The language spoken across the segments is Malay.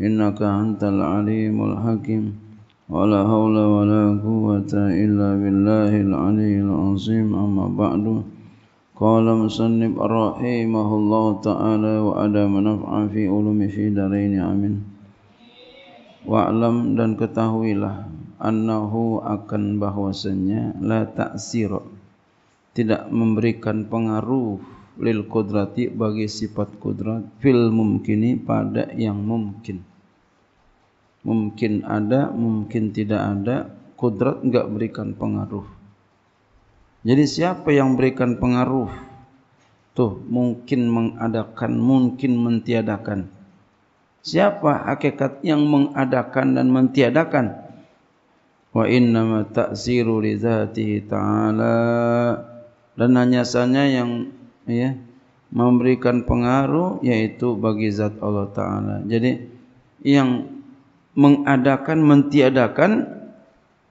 innaka antal alimul hakim wala haula wala quwata illa billahil aliyil azim amma ba'du qala musannib rahimahullah ta'ala wa ada manfa'a fi ulumi fi darain amin wa'lam dan ketahuilah annahu akan bahwasanya la ta'sir tidak memberikan pengaruh lil qudrati bagi sifat kudrat fil mumkini pada yang mungkin mungkin ada, mungkin tidak ada, kudrat enggak berikan pengaruh. Jadi siapa yang berikan pengaruh? Tuh, mungkin mengadakan, mungkin mentiadakan. Siapa hakikat yang mengadakan dan mentiadakan? Wa inna ma ta'ziru li dzatihi ta'ala. Dan hanya sanya yang ya, memberikan pengaruh yaitu bagi zat Allah Ta'ala. Jadi yang mengadakan mentiadakan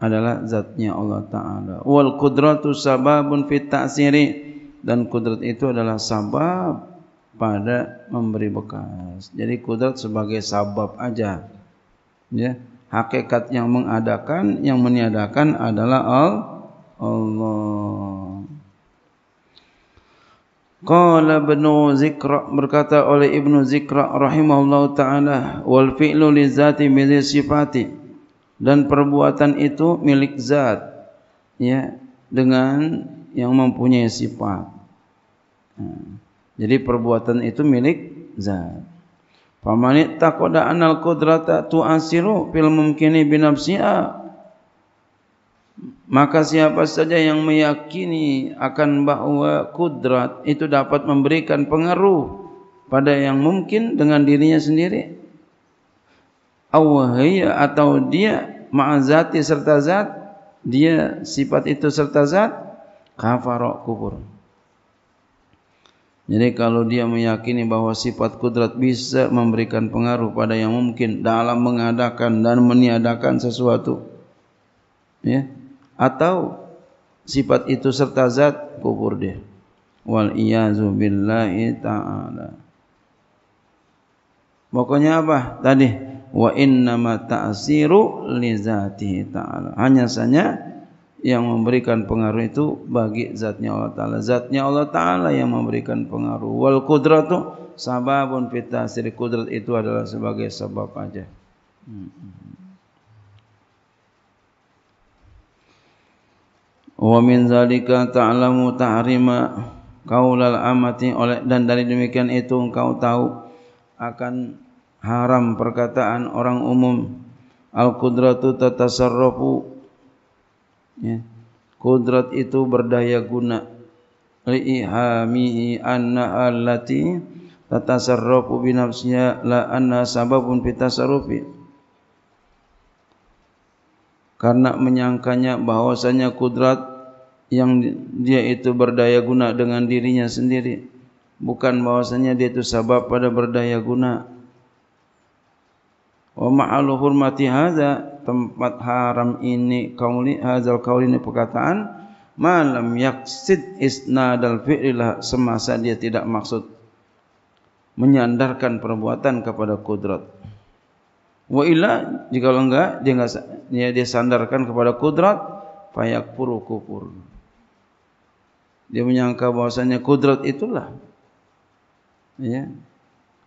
adalah zatnya Allah Ta'ala wal kudratu sababun fit ta'siri dan kudrat itu adalah sabab pada memberi bekas jadi kudrat sebagai sabab aja ya hakikat yang mengadakan yang meniadakan adalah Allah Qala Ibnu Zikra berkata oleh Ibnu Zikra rahimahullahu taala wal fi'lu li zati min sifati dan perbuatan itu milik zat ya dengan yang mempunyai sifat. Ha. Jadi perbuatan itu milik zat. Pamanit takoda anal kudrata tu asiru fil mumkini binafsia Maka siapa saja yang meyakini akan bahwa kudrat itu dapat memberikan pengaruh pada yang mungkin dengan dirinya sendiri. Awahiyya atau dia ma'azati serta zat. Dia sifat itu serta zat. Kafarok kubur. Jadi kalau dia meyakini bahwa sifat kudrat bisa memberikan pengaruh pada yang mungkin dalam mengadakan dan meniadakan sesuatu ya atau sifat itu serta zat kufur dia wal iyazu billahi taala pokoknya apa tadi wa inna ma ta'siru li zatihi taala hanya saja yang memberikan pengaruh itu bagi zatnya Allah taala zatnya Allah taala yang memberikan pengaruh wal qudratu sababun fi ta'siri qudrat itu adalah sebagai sebab aja hmm. wa min zalika ta'lamu tahrima qaulal amati oleh dan dari demikian itu engkau tahu akan haram perkataan orang umum al qudratu tatasarrafu ya kudrat itu berdaya guna liihamihi anna allati tatasarrafu binafsiha la anna sababun fitasarrufi karena menyangkanya bahwasanya kudrat yang dia itu berdaya guna dengan dirinya sendiri bukan bahwasanya dia itu sebab pada berdaya guna wa ma'al hurmati hadza tempat haram ini kauli hadzal kauli ini perkataan malam yaksid isnadal fi'lah semasa dia tidak maksud menyandarkan perbuatan kepada kudrat Wa illa jika enggak dia enggak dia, dia sandarkan kepada kudrat fayak puru kupur. Dia menyangka bahwasanya kudrat itulah. Ya.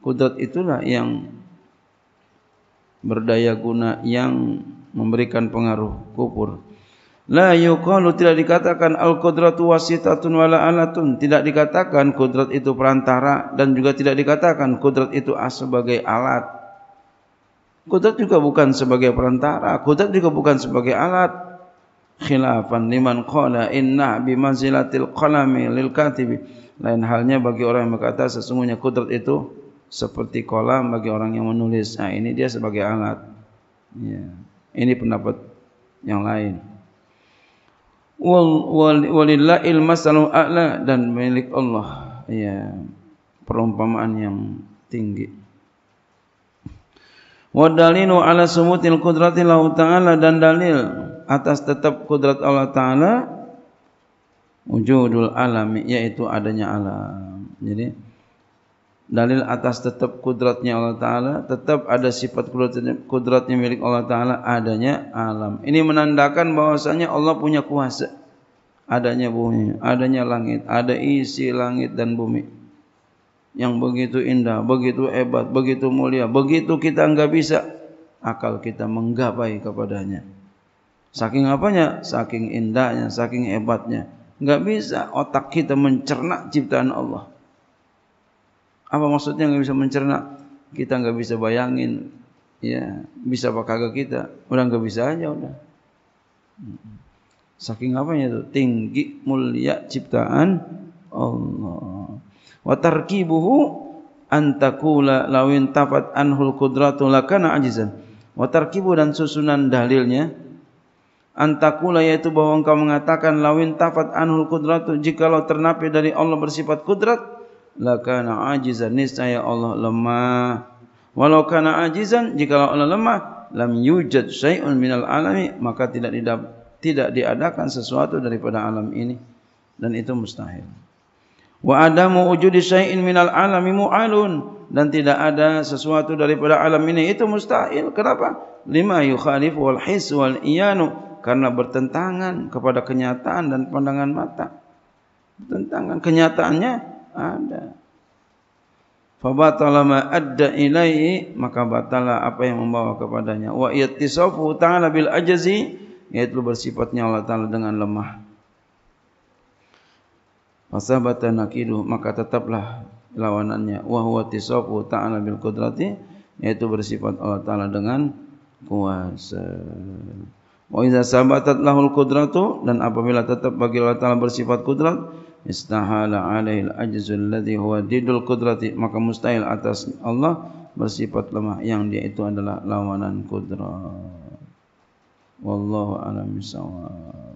Kudrat itulah yang berdaya guna yang memberikan pengaruh kupur. La yuqalu tidak dikatakan al qudratu wasitatun wala alatun, tidak dikatakan kudrat itu perantara dan juga tidak dikatakan kudrat itu sebagai alat. Kudrat juga bukan sebagai perantara, kudrat juga bukan sebagai alat. Khilafan liman qala inna bi manzilatil qalami lil katibi. Lain halnya bagi orang yang berkata sesungguhnya kudrat itu seperti kolam bagi orang yang menulis. Nah, ini dia sebagai alat. Ya. Ini pendapat yang lain. Walillah ilmu salam a'la dan milik Allah. Ya. Perumpamaan yang tinggi. Wa dalilu ala sumutil qudrati Allah Ta'ala dan dalil atas tetap kudrat Allah Ta'ala wujudul alam, yaitu adanya alam. Jadi dalil atas tetap kudratnya Allah Ta'ala tetap ada sifat kudratnya, kudratnya milik Allah Ta'ala adanya alam. Ini menandakan bahwasanya Allah punya kuasa adanya bumi, adanya langit, ada isi langit dan bumi yang begitu indah, begitu hebat, begitu mulia, begitu kita enggak bisa akal kita menggapai kepadanya. Saking apanya? Saking indahnya, saking hebatnya. Enggak bisa otak kita mencerna ciptaan Allah. Apa maksudnya enggak bisa mencerna? Kita enggak bisa bayangin ya, bisa apa kagak kita? Udah enggak bisa aja udah. Saking apanya itu? Tinggi mulia ciptaan Allah wa tarkibuhu antakula lawin tafat anhul qudratu lakana ajizan wa tarkibu dan susunan dalilnya antakula yaitu bahwa engkau mengatakan lawin tafat anhul qudratu jikalau ternapi dari Allah bersifat kudrat lakana ajizan niscaya Allah lemah walau kana ajizan jikalau Allah lemah lam yujad syai'un minal alami maka tidak tidak diadakan sesuatu daripada alam ini dan itu mustahil. Wa adamu wujudi syai'in minal alami mu'alun dan tidak ada sesuatu daripada alam ini itu mustahil. Kenapa? Lima yukhalif wal his wal iyanu karena bertentangan kepada kenyataan dan pandangan mata. Bertentangan kenyataannya ada. Fabatala ma adda ilaihi maka batalah apa yang membawa kepadanya. Wa yattisafu ta'ala bil ajazi yaitu bersifatnya Allah Ta'ala dengan lemah. Masabata nakidu maka tetaplah lawanannya wa huwa tisaqu ta'ala bil qudrati yaitu bersifat Allah taala dengan kuasa. Wa iza sabatat lahul qudratu dan apabila tetap bagi Allah taala bersifat kudrat istahala alaihi al-ajzu alladhi huwa didul qudrati maka mustahil atas Allah bersifat lemah yang dia itu adalah lawanan kudrat. Wallahu a'lam bissawab.